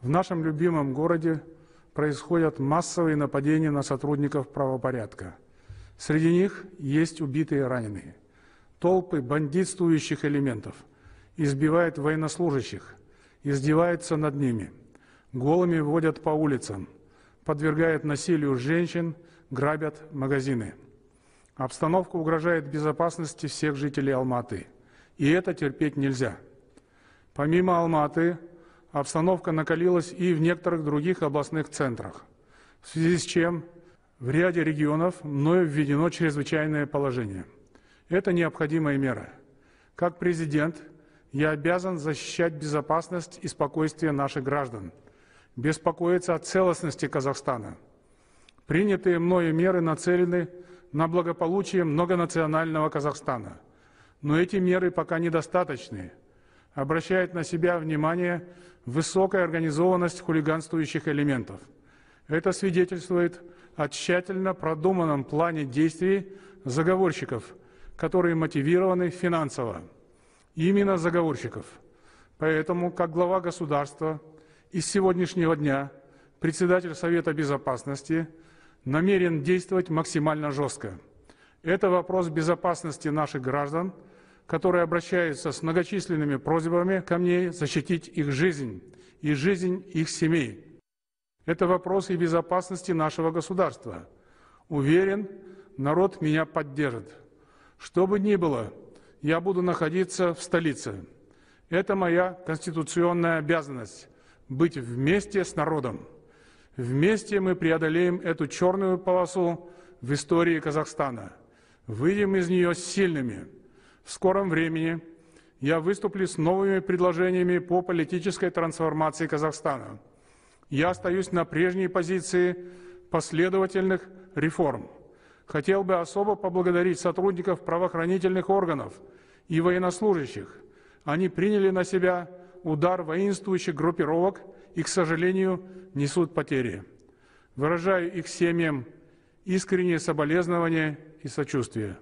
В нашем любимом городе происходят массовые нападения на сотрудников правопорядка. Среди них есть убитые и раненые. Толпы бандитствующих элементов избивают военнослужащих, издеваются над ними, голыми водят по улицам, подвергают насилию женщин, грабят магазины. Обстановка угрожает безопасности всех жителей Алматы. И это терпеть нельзя. Помимо Алматы, обстановка накалилась и в некоторых других областных центрах, в связи с чем в ряде регионов мною введено чрезвычайное положение. Это необходимая мера. Как президент я обязан защищать безопасность и спокойствие наших граждан, беспокоиться о целостности Казахстана. Принятые мною меры нацелены на благополучие многонационального Казахстана. Но эти меры пока недостаточны – обращает на себя внимание высокая организованность хулиганствующих элементов. Это свидетельствует о тщательно продуманном плане действий заговорщиков, которые мотивированы финансово. Именно заговорщиков. Поэтому, как глава государства, из сегодняшнего дня председатель Совета Безопасности намерен действовать максимально жестко. Это вопрос безопасности наших граждан – которые обращаются с многочисленными просьбами ко мне защитить их жизнь и жизнь их семей. Это вопрос и безопасности нашего государства. Уверен, народ меня поддержит. Что бы ни было, я буду находиться в столице. Это моя конституционная обязанность – быть вместе с народом. Вместе мы преодолеем эту черную полосу в истории Казахстана. Выйдем из нее сильными – в скором времени я выступлю с новыми предложениями по политической трансформации Казахстана. Я остаюсь на прежней позиции последовательных реформ. Хотел бы особо поблагодарить сотрудников правоохранительных органов и военнослужащих. Они приняли на себя удар воинствующих группировок и, к сожалению, несут потери. Выражаю их семьям искренние соболезнования и сочувствие.